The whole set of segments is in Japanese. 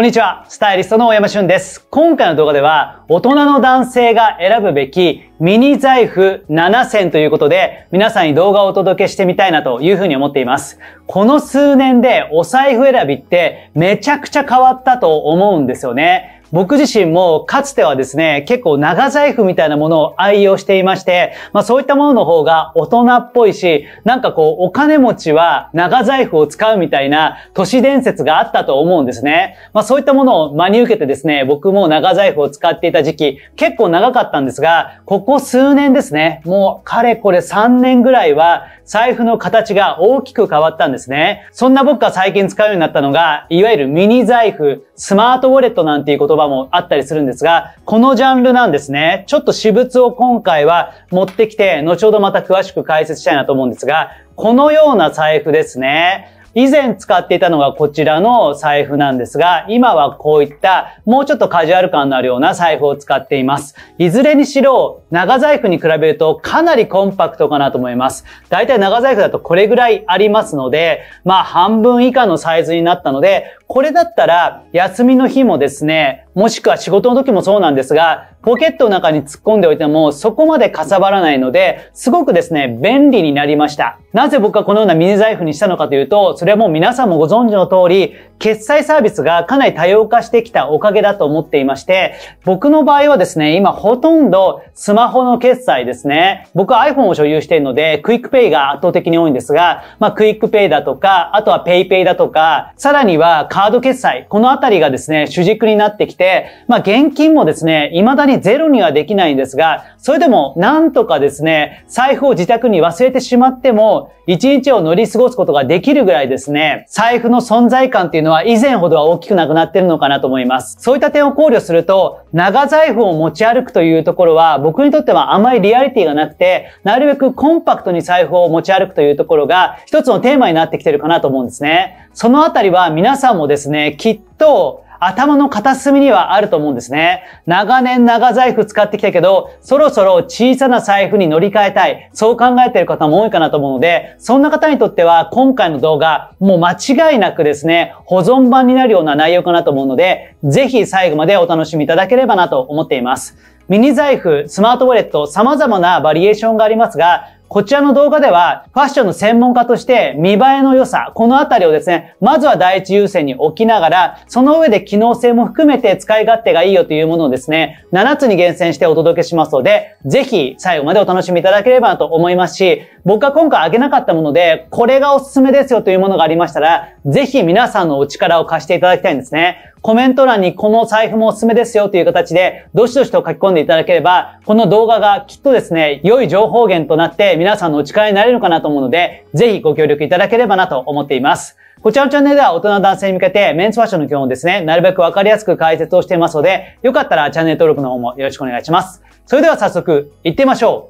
こんにちは、スタイリストの大山俊です。今回の動画では、大人の男性が選ぶべきミニ財布7選ということで、皆さんに動画をお届けしてみたいなというふうに思っています。この数年でお財布選びってめちゃくちゃ変わったと思うんですよね。僕自身もかつてはですね、結構長財布みたいなものを愛用していまして、まあそういったものの方が大人っぽいし、なんかこうお金持ちは長財布を使うみたいな都市伝説があったと思うんですね。まあそういったものを真に受けてですね、僕も長財布を使っていた時期結構長かったんですが、ここ数年ですね、もうかれこれ3年ぐらいは財布の形が大きく変わったんですね。そんな僕が最近使うようになったのが、いわゆるミニ財布、スマートウォレットなんていう言葉葉もあったりするんですが、このジャンルなんですね。ちょっと私物を今回は持ってきて、後ほどまた詳しく解説したいなと思うんですが、このような財布ですね。以前使っていたのがこちらの財布なんですが、今はこういったもうちょっとカジュアル感のあるような財布を使っています。いずれにしろ、長財布に比べるとかなりコンパクトかなと思います。だいたい長財布だとこれぐらいありますので、まあ半分以下のサイズになったので、これだったら休みの日もですね、もしくは仕事の時もそうなんですが、ポケットの中に突っ込んでおいてもそこまでかさばらないので、すごくですね、便利になりました。なぜ僕はこのようなミニ財布にしたのかというと、それはもう皆さんもご存知の通り、決済サービスがかなり多様化してきたおかげだと思っていまして、僕の場合はですね、今ほとんどスマホの決済ですね。僕は iPhone を所有しているので、クイックペイが圧倒的に多いんですが、まあ、クイックペイだとか、あとは PayPay だとか、さらにはカード決済、このあたりがですね、主軸になってきて、まあ、現金もですね、未だにゼロにはできないんですが、それでもなんとかですね、財布を自宅に忘れてしまっても、一日を乗り過ごすことができるぐらいですね、財布の存在感っていうののは以前ほどは大きくなくなってるのかなと思います。そういった点を考慮すると、長財布を持ち歩くというところは、僕にとってはあまりリアリティがなくて、なるべくコンパクトに財布を持ち歩くというところが、一つのテーマになってきてるかなと思うんですね。そのあたりは皆さんもですね、きっと、頭の片隅にはあると思うんですね。長年長財布使ってきたけど、そろそろ小さな財布に乗り換えたい。そう考えている方も多いかなと思うので、そんな方にとっては今回の動画、もう間違いなくですね、保存版になるような内容かなと思うので、ぜひ最後までお楽しみいただければなと思っています。ミニ財布、スマートウォレット、様々なバリエーションがありますが、こちらの動画では、ファッションの専門家として見栄えの良さ、このあたりをですね、まずは第一優先に置きながら、その上で機能性も含めて使い勝手がいいよというものをですね、7つに厳選してお届けしますので、ぜひ最後までお楽しみいただければと思いますし、僕は今回あげなかったもので、これがおすすめですよというものがありましたら、ぜひ皆さんのお力を貸していただきたいんですね。コメント欄にこの財布もおすすめですよという形で、どしどしと書き込んでいただければ、この動画がきっとですね、良い情報源となって皆さんのお力になれるのかなと思うので、ぜひご協力いただければなと思っています。こちらのチャンネルでは大人の男性に向けてメンツファッションの基本をですね、なるべくわかりやすく解説をしていますので、よかったらチャンネル登録の方もよろしくお願いします。それでは早速、行ってみましょう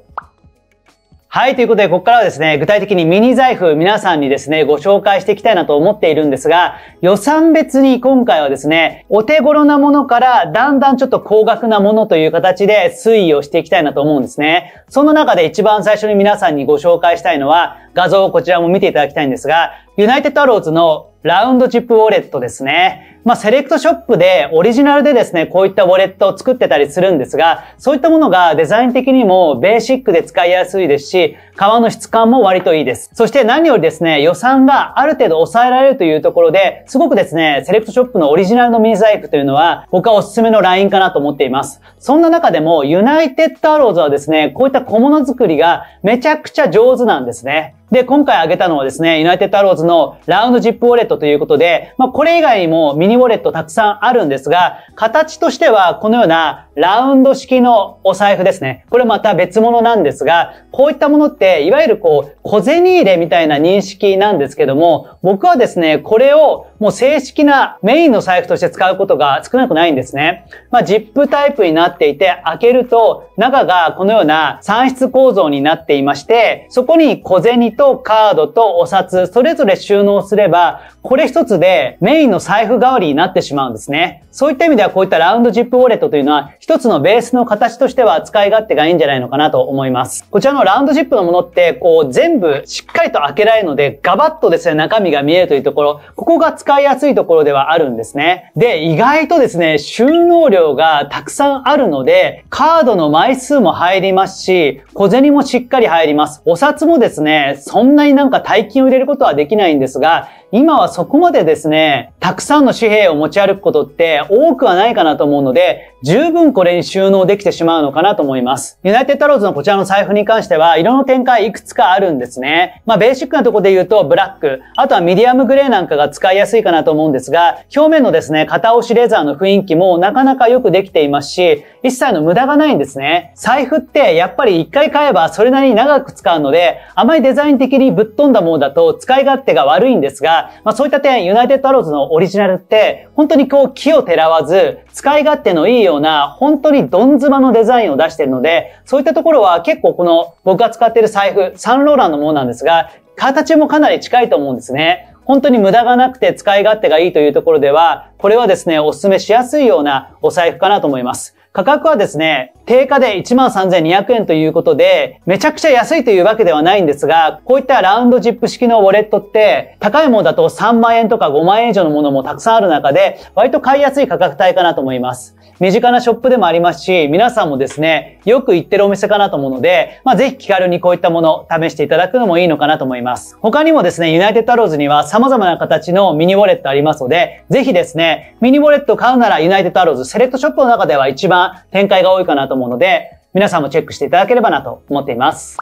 はい、ということで、ここからはですね、具体的にミニ財布、皆さんにですね、ご紹介していきたいなと思っているんですが、予算別に今回はですね、お手頃なものから、だんだんちょっと高額なものという形で推移をしていきたいなと思うんですね。その中で一番最初に皆さんにご紹介したいのは、画像をこちらも見ていただきたいんですが、ユナイテッドアローズのラウンドチップウォレットですね。まあ、セレクトショップでオリジナルでですね、こういったウォレットを作ってたりするんですが、そういったものがデザイン的にもベーシックで使いやすいですし、革の質感も割といいです。そして何よりですね、予算がある程度抑えられるというところで、すごくですね、セレクトショップのオリジナルのミニイクというのは、僕はおすすめのラインかなと思っています。そんな中でも、ユナイテッドアローズはですね、こういった小物作りがめちゃくちゃ上手なんですね。で、今回挙げたのはですね、ユナイテッドアローズのラウンドジップウォレットということで、まあ、これ以外にもミニウォレットたくさんあるんですが、形としてはこのようなラウンド式のお財布ですね。これまた別物なんですが、こういったものって、いわゆるこう、小銭入れみたいな認識なんですけども、僕はですね、これをもう正式なメインの財布として使うことが少なくないんですね。まあ、ジップタイプになっていて、開けると中がこのような算出構造になっていまして、そこに小銭ととカードとお札、それぞれ収納すれば、これ一つでメインの財布代わりになってしまうんですね。そういった意味ではこういったラウンドジップウォレットというのは、一つのベースの形としては使い勝手がいいんじゃないのかなと思います。こちらのラウンドジップのものって、こう全部しっかりと開けられるので、ガバッとですね、中身が見えるというところ、ここが使いやすいところではあるんですね。で、意外とですね、収納量がたくさんあるので、カードの枚数も入りますし、小銭もしっかり入ります。お札もですね、そんなになんか大金を入れることはできないんですが、今はそこまでですね、たくさんの紙幣を持ち歩くことって多くはないかなと思うので、十分これに収納できてしまうのかなと思います。ユナイテッドローズのこちらの財布に関しては、色の展開いくつかあるんですね。まあ、ベーシックなとこで言うと、ブラック、あとはミディアムグレーなんかが使いやすいかなと思うんですが、表面のですね、片押しレザーの雰囲気もなかなかよくできていますし、一切の無駄がないんですね。財布ってやっぱり一回買えばそれなりに長く使うので、あまりデザイン的にぶっ飛んだものだと使い勝手が悪いんですが、まあそういった点、ユナイテッドアローズのオリジナルって、本当にこう、木をてらわず、使い勝手のいいような、本当にどんずばのデザインを出しているので、そういったところは結構この、僕が使っている財布、サンローランのものなんですが、形もかなり近いと思うんですね。本当に無駄がなくて使い勝手がいいというところでは、これはですね、お勧めしやすいようなお財布かなと思います。価格はですね、定価で13,200円ということで、めちゃくちゃ安いというわけではないんですが、こういったラウンドジップ式のウォレットって、高いものだと3万円とか5万円以上のものもたくさんある中で、割と買いやすい価格帯かなと思います。身近なショップでもありますし、皆さんもですね、よく行ってるお店かなと思うので、まあ、ぜひ気軽にこういったもの試していただくのもいいのかなと思います。他にもですね、ユナイテッドアローズには様々な形のミニウォレットありますので、ぜひですね、ミニウォレットを買うならユナイテッドアローズセレクトショップの中では一番展開が多いかなと思うので、皆さんもチェックしていただければなと思っています。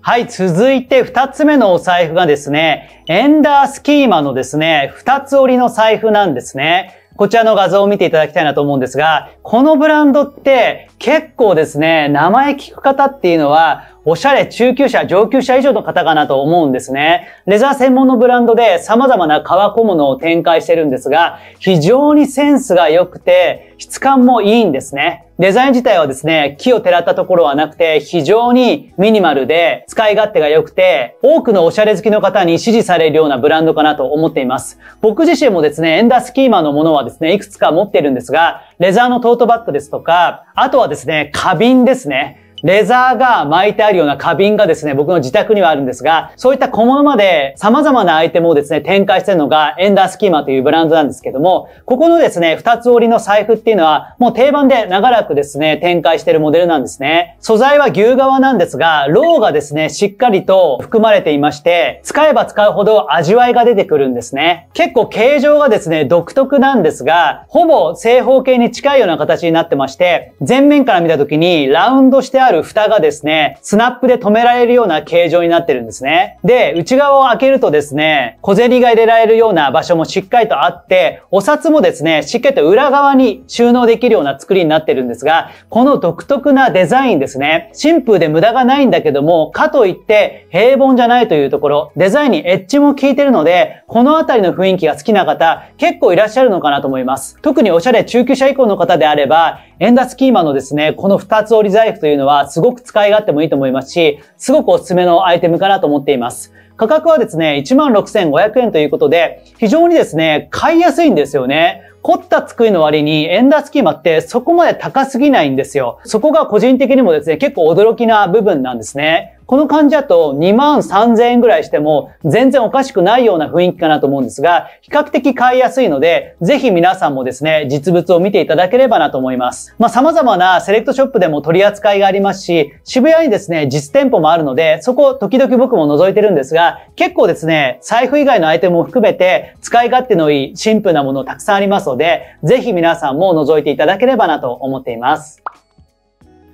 はい、続いて2つ目のお財布がですね、エンダースキーマのですね、2つ折りの財布なんですね。こちらの画像を見ていただきたいなと思うんですが、このブランドって結構ですね、名前聞く方っていうのはおしゃれ中級者、上級者以上の方かなと思うんですね。レザー専門のブランドで様々な革小物を展開してるんですが、非常にセンスが良くて、質感もいいんですね。デザイン自体はですね、木を照らったところはなくて、非常にミニマルで、使い勝手が良くて、多くのおしゃれ好きの方に支持されるようなブランドかなと思っています。僕自身もですね、エンダースキーマーのものはですね、いくつか持ってるんですが、レザーのトートバッグですとか、あとはですね、花瓶ですね。レザーが巻いてあるような花瓶がですね、僕の自宅にはあるんですが、そういった小物まで様々なアイテムをですね、展開してるのがエンダースキーマというブランドなんですけども、ここのですね、二つ折りの財布っていうのは、もう定番で長らくですね、展開してるモデルなんですね。素材は牛革なんですが、ローがですね、しっかりと含まれていまして、使えば使うほど味わいが出てくるんですね。結構形状がですね、独特なんですが、ほぼ正方形に近いような形になってまして、前面から見た時にラウンドしてあるる蓋がですね、スナップで止められるような形状になってるんですね。で、内側を開けるとですね、小銭が入れられるような場所もしっかりとあって、お札もですね、しっかりと裏側に収納できるような作りになってるんですが、この独特なデザインですね、シンプルで無駄がないんだけども、かといって平凡じゃないというところ、デザインにエッジも効いてるので、このあたりの雰囲気が好きな方、結構いらっしゃるのかなと思います。特におしゃれ中級者以降の方であれば、エンダスキーマのですね、この2つ折り財布というのはすごく使い勝手もいいと思いますし、すごくおすすめのアイテムかなと思っています。価格はですね、16,500円ということで、非常にですね、買いやすいんですよね。凝った机の割にエンダースキーマってそこまで高すぎないんですよ。そこが個人的にもですね、結構驚きな部分なんですね。この患者と2万3000円ぐらいしても全然おかしくないような雰囲気かなと思うんですが、比較的買いやすいので、ぜひ皆さんもですね、実物を見ていただければなと思います。まあ、様々なセレクトショップでも取り扱いがありますし、渋谷にですね、実店舗もあるので、そこを時々僕も覗いてるんですが、結構ですね、財布以外のアイテムも含めて、使い勝手のいいシンプルなものたくさんありますので、ぜひ皆さんも覗いていただければなと思っています。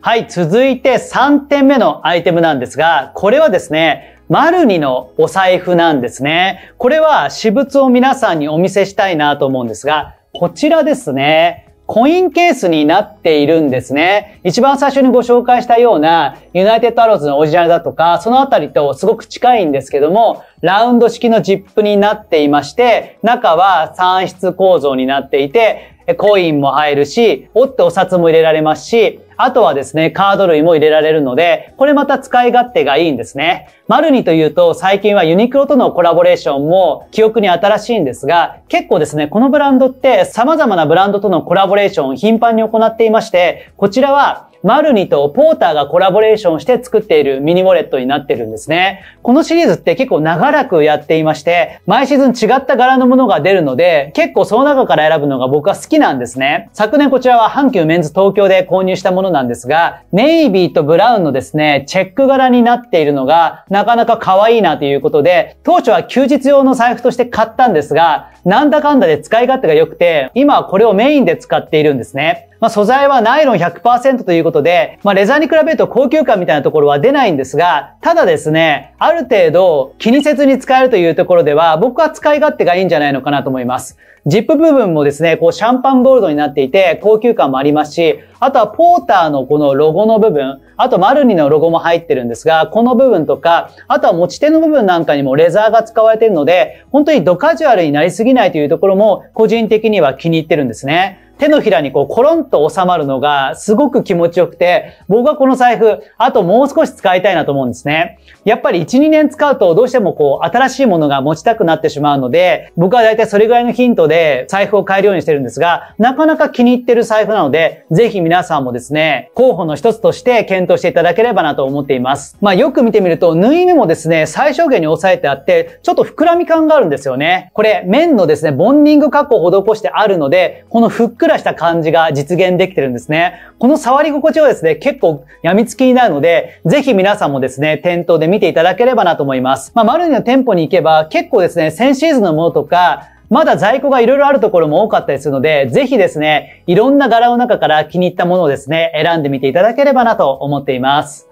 はい、続いて3点目のアイテムなんですが、これはですね、マルニのお財布なんですね。これは私物を皆さんにお見せしたいなと思うんですが、こちらですね。コインケースになっているんですね。一番最初にご紹介したような、ユナイテッドアローズのオリジナルだとか、そのあたりとすごく近いんですけども、ラウンド式のジップになっていまして、中は3室構造になっていて、コインも入るし、折ってお札も入れられますし、あとはですね、カード類も入れられるので、これまた使い勝手がいいんですね。マルニというと、最近はユニクロとのコラボレーションも記憶に新しいんですが、結構ですね、このブランドって様々なブランドとのコラボレーションを頻繁に行っていまして、こちらはマルニとポーターがコラボレーションして作っているミニウォレットになってるんですね。このシリーズって結構長らくやっていまして、毎シーズン違った柄のものが出るので、結構その中から選ぶのが僕は好きなんですね。昨年こちらは阪急メンズ東京で購入したものなんですが、ネイビーとブラウンのですね、チェック柄になっているのが、なかなか可愛いなということで、当初は休日用の財布として買ったんですが、なんだかんだで使い勝手が良くて、今はこれをメインで使っているんですね。まあ、素材はナイロン100%ということで、まあ、レザーに比べると高級感みたいなところは出ないんですが、ただですね、ある程度気にせずに使えるというところでは、僕は使い勝手がいいんじゃないのかなと思います。ジップ部分もですね、こうシャンパンゴールドになっていて、高級感もありますし、あとはポーターのこのロゴの部分、あとマルニのロゴも入ってるんですが、この部分とか、あとは持ち手の部分なんかにもレザーが使われているので、本当にドカジュアルになりすぎないというところも、個人的には気に入ってるんですね。手のひらにこうコロンと収まるのがすごく気持ちよくて、僕はこの財布、あともう少し使いたいなと思うんですね。やっぱり1、2年使うとどうしてもこう新しいものが持ちたくなってしまうので、僕はだいたいそれぐらいのヒントで財布を買えるようにしてるんですが、なかなか気に入ってる財布なので、ぜひ皆さんもですね、候補の一つとして検討していただければなと思っています。まあよく見てみると、縫い目もですね、最小限に抑えてあって、ちょっと膨らみ感があるんですよね。これ、面のですね、ボンディング加工を施してあるので、このふっくらした感じが実現できてるんですね。この触り心地はですね、結構やみつきになるので、ぜひ皆さんもですね、店頭で見ていただければなと思います。まあ、マルニの店舗に行けば、結構ですね、先シーズンのものとか、まだ在庫がいろいろあるところも多かったりするので、ぜひですね、いろんな柄の中から気に入ったものをですね、選んでみていただければなと思っています。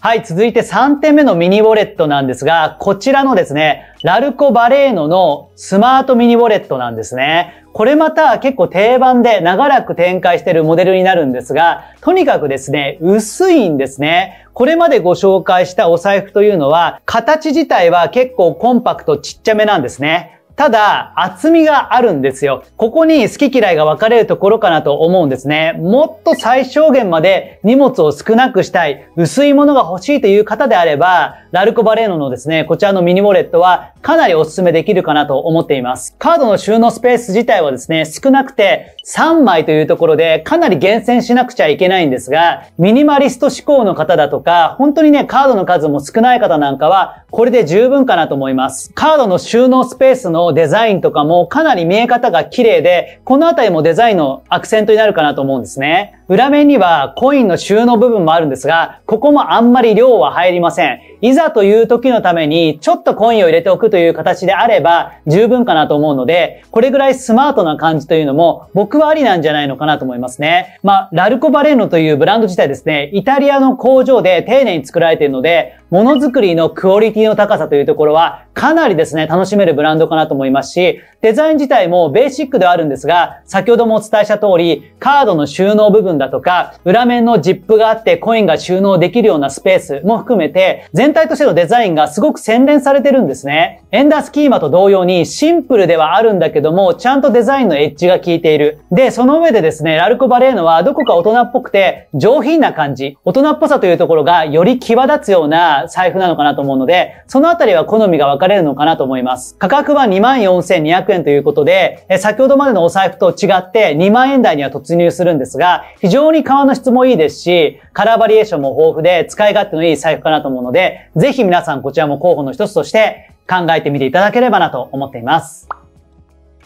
はい、続いて3点目のミニウォレットなんですが、こちらのですね、ラルコバレーノのスマートミニウォレットなんですね。これまた結構定番で長らく展開してるモデルになるんですが、とにかくですね、薄いんですね。これまでご紹介したお財布というのは、形自体は結構コンパクトちっちゃめなんですね。ただ、厚みがあるんですよ。ここに好き嫌いが分かれるところかなと思うんですね。もっと最小限まで荷物を少なくしたい、薄いものが欲しいという方であれば、ラルコバレーノのですね、こちらのミニウォレットはかなりお勧めできるかなと思っています。カードの収納スペース自体はですね、少なくて3枚というところでかなり厳選しなくちゃいけないんですが、ミニマリスト志向の方だとか、本当にね、カードの数も少ない方なんかは、これで十分かなと思います。カードの収納スペースののデザインとかもかなり見え方が綺麗で、このあたりもデザインのアクセントになるかなと思うんですね。裏面にはコインの収納部分もあるんですが、ここもあんまり量は入りません。いざという時のために、ちょっとコインを入れておくという形であれば、十分かなと思うので、これぐらいスマートな感じというのも、僕はありなんじゃないのかなと思いますね。まあ、ラルコバレーノというブランド自体ですね、イタリアの工場で丁寧に作られているので、ものづくりのクオリティの高さというところは、かなりですね、楽しめるブランドかなと思いますし、デザイン自体もベーシックではあるんですが、先ほどもお伝えした通り、カードの収納部分だとか、裏面のジップがあってコインが収納できるようなスペースも含めて、全体としてのデザインがすごく洗練されてるんですね。エンダースキーマと同様にシンプルではあるんだけども、ちゃんとデザインのエッジが効いている。で、その上でですね、ラルコバレーノはどこか大人っぽくて上品な感じ、大人っぽさというところがより際立つような財布なのかなと思うので、そのあたりは好みが分かれるのかなと思います。価格は24,200円ということで、先ほどまでのお財布と違って2万円台には突入するんですが、非常に革の質もいいですし、カラーバリエーションも豊富で使い勝手のいい財布かなと思うので、ぜひ皆さんこちらも候補の一つとして考えてみていただければなと思っています。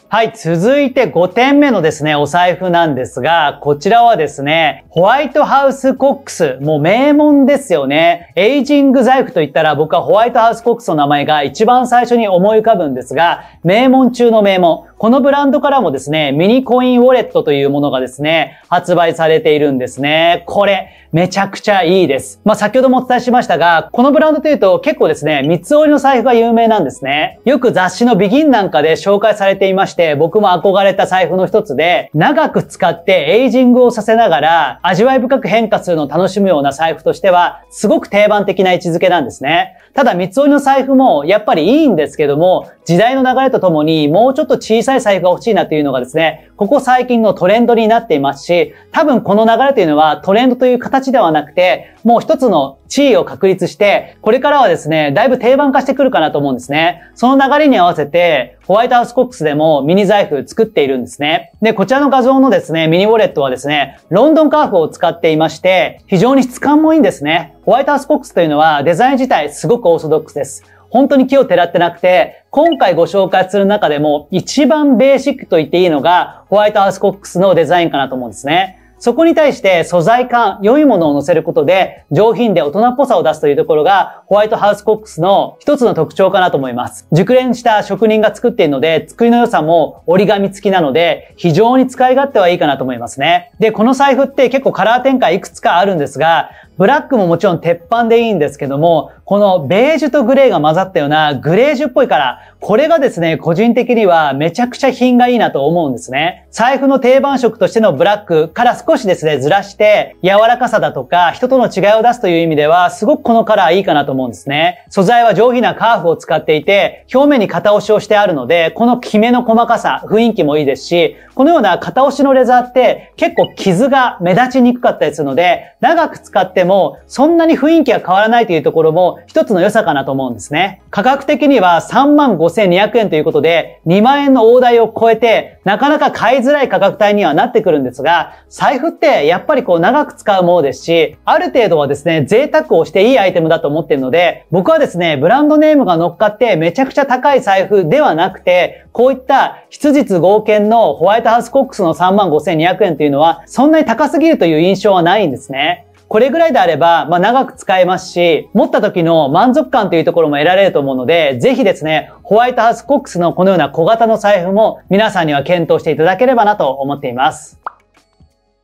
はい、続いて5点目のですね、お財布なんですが、こちらはですね、ホワイトハウスコックス、もう名門ですよね。エイジング財布と言ったら僕はホワイトハウスコックスの名前が一番最初に思い浮かぶんですが、名門中の名門。このブランドからもですね、ミニコインウォレットというものがですね、発売されているんですね。これ、めちゃくちゃいいです。まあ、先ほどもお伝えしましたが、このブランドというと結構ですね、三つ折りの財布が有名なんですね。よく雑誌のビギンなんかで紹介されていまして、僕も憧れた財布の一つで、長く使ってエイジングをさせながら、味わい深く変化するのを楽しむような財布としては、すごく定番的な位置づけなんですね。ただ、三つ折りの財布もやっぱりいいんですけども、時代の流れとともにもうちょっと小さい財布が欲しいなというのがですね、ここ最近のトレンドになっていますし、多分この流れというのはトレンドという形ではなくて、もう一つの地位を確立して、これからはですね、だいぶ定番化してくるかなと思うんですね。その流れに合わせて、ホワイトハウスコックスでもミニ財布作っているんですね。で、こちらの画像のですね、ミニウォレットはですね、ロンドンカーフを使っていまして、非常に質感もいいんですね。ホワイトハウスコックスというのはデザイン自体すごくオーソドックスです。本当に木を照らってなくて、今回ご紹介する中でも一番ベーシックと言っていいのがホワイトハウスコックスのデザインかなと思うんですね。そこに対して素材感、良いものを乗せることで上品で大人っぽさを出すというところがホワイトハウスコックスの一つの特徴かなと思います。熟練した職人が作っているので作りの良さも折り紙付きなので非常に使い勝手はいいかなと思いますね。で、この財布って結構カラー展開いくつかあるんですが、ブラックももちろん鉄板でいいんですけども、このベージュとグレーが混ざったようなグレージュっぽいから、これがですね、個人的にはめちゃくちゃ品がいいなと思うんですね。財布の定番色としてのブラックから少しですね、ずらして、柔らかさだとか、人との違いを出すという意味では、すごくこのカラーいいかなと思うんですね。素材は上品なカーフを使っていて、表面に型押しをしてあるので、このキメの細かさ、雰囲気もいいですし、このような型押しのレザーって結構傷が目立ちにくかったりするので、長く使ってもそんなに雰囲気は変わらないというところも一つの良さかなと思うんですね。価格的には35,200円ということで2万円の大台を超えてなかなか買いづらい価格帯にはなってくるんですが財布ってやっぱりこう長く使うものですしある程度はですね贅沢をしていいアイテムだと思っているので僕はですねブランドネームが乗っかってめちゃくちゃ高い財布ではなくてこういった筆実合憲のホワイトハウスコックスの35,200円というのはそんなに高すぎるという印象はないんですね。これぐらいであれば、まあ、長く使えますし、持った時の満足感というところも得られると思うので、ぜひですね、ホワイトハウスコックスのこのような小型の財布も皆さんには検討していただければなと思っています。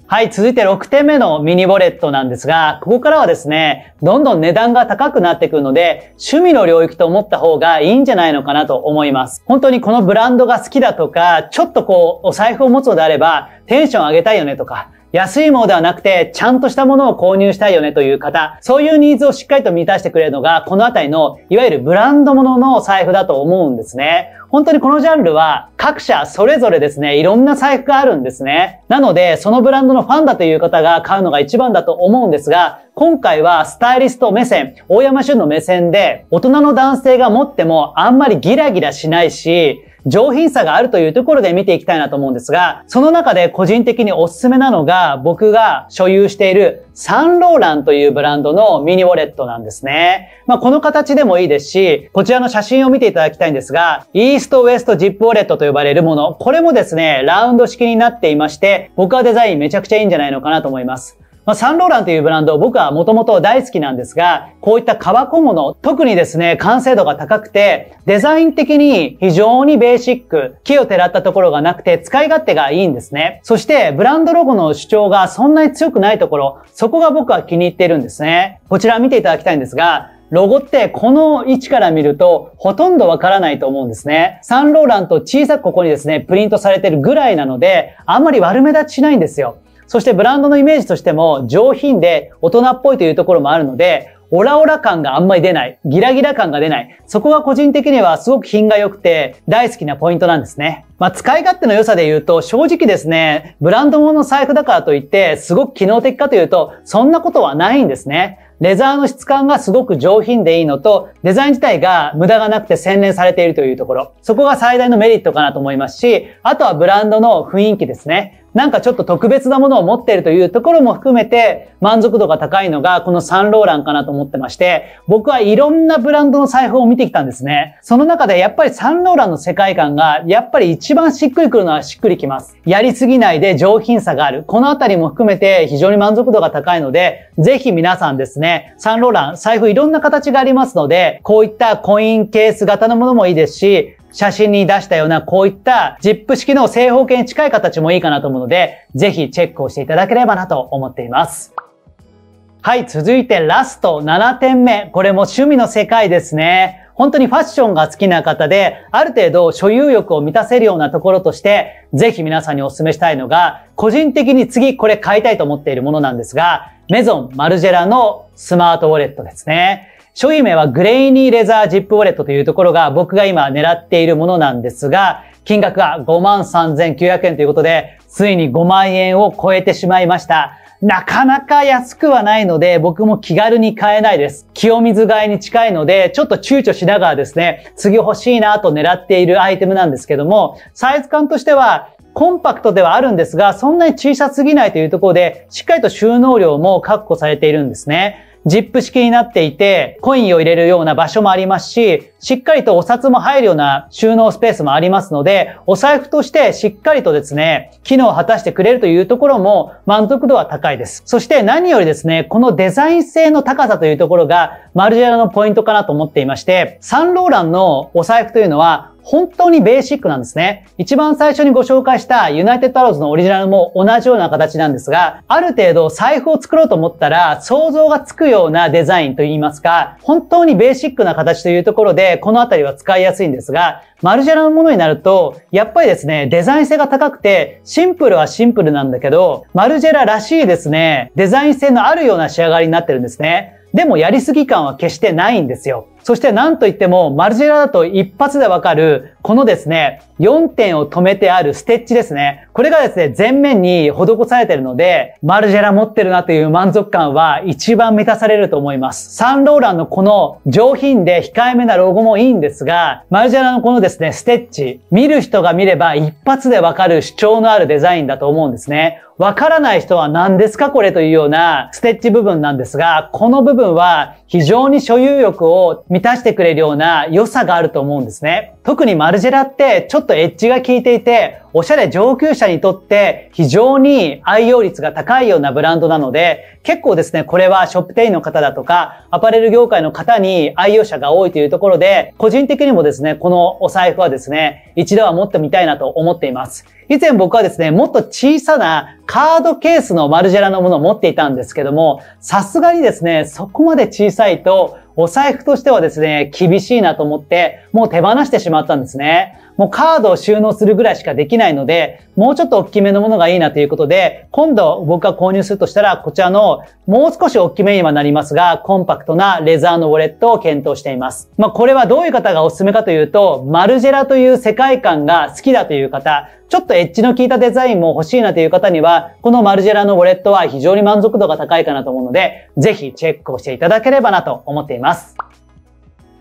はい、続いて6点目のミニボレットなんですが、ここからはですね、どんどん値段が高くなってくるので、趣味の領域と思った方がいいんじゃないのかなと思います。本当にこのブランドが好きだとか、ちょっとこう、お財布を持つのであれば、テンション上げたいよねとか、安いものではなくて、ちゃんとしたものを購入したいよねという方、そういうニーズをしっかりと満たしてくれるのが、このあたりの、いわゆるブランドものの財布だと思うんですね。本当にこのジャンルは、各社それぞれですね、いろんな財布があるんですね。なので、そのブランドのファンだという方が買うのが一番だと思うんですが、今回はスタイリスト目線、大山俊の目線で、大人の男性が持ってもあんまりギラギラしないし、上品さがあるというところで見ていきたいなと思うんですが、その中で個人的におすすめなのが、僕が所有しているサンローランというブランドのミニウォレットなんですね。まあ、この形でもいいですし、こちらの写真を見ていただきたいんですが、イーストウエストジップウォレットと呼ばれるもの、これもですね、ラウンド式になっていまして、僕はデザインめちゃくちゃいいんじゃないのかなと思います。まあ、サンローランというブランド、僕はもともと大好きなんですが、こういった革小物、特にですね、完成度が高くて、デザイン的に非常にベーシック、木を照らったところがなくて、使い勝手がいいんですね。そして、ブランドロゴの主張がそんなに強くないところ、そこが僕は気に入っているんですね。こちら見ていただきたいんですが、ロゴってこの位置から見るとほとんどわからないと思うんですね。サンローランと小さくここにですね、プリントされてるぐらいなので、あんまり悪目立ちしないんですよ。そしてブランドのイメージとしても上品で大人っぽいというところもあるので、オラオラ感があんまり出ない、ギラギラ感が出ない、そこは個人的にはすごく品が良くて大好きなポイントなんですね。まあ、使い勝手の良さで言うと、正直ですね、ブランド物の財布だからといって、すごく機能的かというと、そんなことはないんですね。レザーの質感がすごく上品でいいのと、デザイン自体が無駄がなくて洗練されているというところ。そこが最大のメリットかなと思いますし、あとはブランドの雰囲気ですね。なんかちょっと特別なものを持っているというところも含めて満足度が高いのがこのサンローランかなと思ってまして、僕はいろんなブランドの財布を見てきたんですね。その中でやっぱりサンローランの世界観がやっぱり一番しっくりくるのはしっくりきます。やりすぎないで上品さがある。このあたりも含めて非常に満足度が高いので、ぜひ皆さんですね、サンローラン、財布いろんな形がありますので、こういったコインケース型のものもいいですし、写真に出したような、こういったジップ式の正方形に近い形もいいかなと思うので、ぜひチェックをしていただければなと思っています。はい、続いてラスト7点目。これも趣味の世界ですね。本当にファッションが好きな方で、ある程度所有欲を満たせるようなところとして、ぜひ皆さんにお勧めしたいのが、個人的に次これ買いたいと思っているものなんですが、メゾンマルジェラのスマートウォレットですね。商品名はグレイニーレザージップウォレットというところが僕が今狙っているものなんですが、金額が53,900円ということで、ついに5万円を超えてしまいました。なかなか安くはないので、僕も気軽に買えないです。清水買いに近いので、ちょっと躊躇しながらですね、次欲しいなと狙っているアイテムなんですけども、サイズ感としては、コンパクトではあるんですが、そんなに小さすぎないというところで、しっかりと収納量も確保されているんですね。ジップ式になっていて、コインを入れるような場所もありますし、しっかりとお札も入るような収納スペースもありますので、お財布としてしっかりとですね、機能を果たしてくれるというところも満足度は高いです。そして何よりですね、このデザイン性の高さというところがマルジェラのポイントかなと思っていまして、サンローランのお財布というのは本当にベーシックなんですね。一番最初にご紹介したユナイテッドアローズのオリジナルも同じような形なんですが、ある程度財布を作ろうと思ったら想像がつくようなデザインといいますか、本当にベーシックな形というところで、このあたりは使いやすいんですが、マルジェラのものになると、やっぱりですね、デザイン性が高くて、シンプルはシンプルなんだけど、マルジェラらしいですね、デザイン性のあるような仕上がりになってるんですね。でもやりすぎ感は決してないんですよ。そして何といっても、マルジェラだと一発でわかる、このですね、4点を止めてあるステッチですね。これがですね、全面に施されているので、マルジェラ持ってるなという満足感は一番満たされると思います。サンローランのこの上品で控えめなロゴもいいんですが、マルジェラのこのですね、ステッチ、見る人が見れば一発でわかる主張のあるデザインだと思うんですね。わからない人は何ですかこれというようなステッチ部分なんですが、この部分は非常に所有欲を満たしてくれるような良さがあると思うんですね。特にマルジェラってちょっとエッジが効いていて、おしゃれ上級者にとって非常に愛用率が高いようなブランドなので、結構ですね、これはショップ店員の方だとか、アパレル業界の方に愛用者が多いというところで、個人的にもですね、このお財布はですね、一度は持ってみたいなと思っています。以前僕はですね、もっと小さなカードケースのマルジェラのものを持っていたんですけども、さすがにですね、そこまで小さいと、お財布としてはですね、厳しいなと思って、もう手放してしまったんですね。もうカードを収納するぐらいしかできないので、もうちょっと大きめのものがいいなということで、今度僕が購入するとしたら、こちらのもう少し大きめにはなりますが、コンパクトなレザーのウォレットを検討しています。まあ、これはどういう方がおすすめかというと、マルジェラという世界観が好きだという方、ちょっとエッジの効いたデザインも欲しいなという方には、このマルジェラのウォレットは非常に満足度が高いかなと思うので、ぜひチェックをしていただければなと思っています。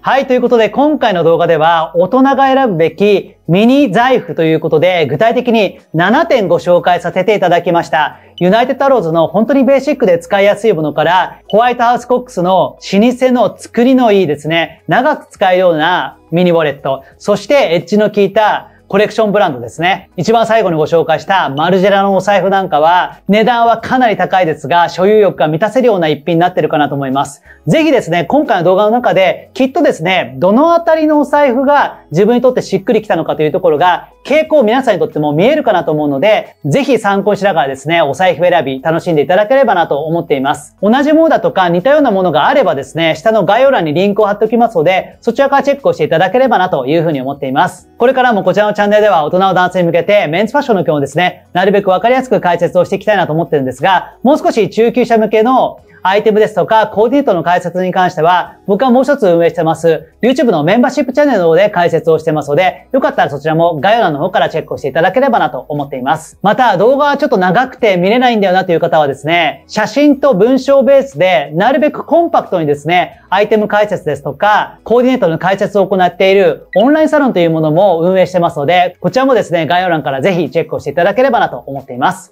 はい、ということで今回の動画では大人が選ぶべきミニ財布ということで具体的に7点ご紹介させていただきました。ユナイテッドアローズの本当にベーシックで使いやすいものからホワイトハウスコックスの老舗の作りのいいですね、長く使えるようなミニウォレット、そしてエッジの効いたコレクションブランドですね。一番最後にご紹介したマルジェラのお財布なんかは、値段はかなり高いですが、所有欲が満たせるような一品になってるかなと思います。ぜひですね、今回の動画の中で、きっとですね、どのあたりのお財布が自分にとってしっくりきたのかというところが、傾向皆さんにとっても見えるかなと思うので、ぜひ参考にしながらですね、お財布選び楽しんでいただければなと思っています。同じものだとか似たようなものがあればですね、下の概要欄にリンクを貼っておきますので、そちらからチェックをしていただければなというふうに思っています。これからもこちらのチャチャンネルでは大人の男性に向けてメンズファッションの件をですね、なるべくわかりやすく解説をしていきたいなと思ってるんですが、もう少し中級者向けのアイテムですとか、コーディネートの解説に関しては、僕はもう一つ運営してます、YouTube のメンバーシップチャンネルの方で解説をしてますので、よかったらそちらも概要欄の方からチェックをしていただければなと思っています。また、動画はちょっと長くて見れないんだよなという方はですね、写真と文章ベースで、なるべくコンパクトにですね、アイテム解説ですとか、コーディネートの解説を行っているオンラインサロンというものも運営してますので、こちらもですね、概要欄からぜひチェックをしていただければなと思っています。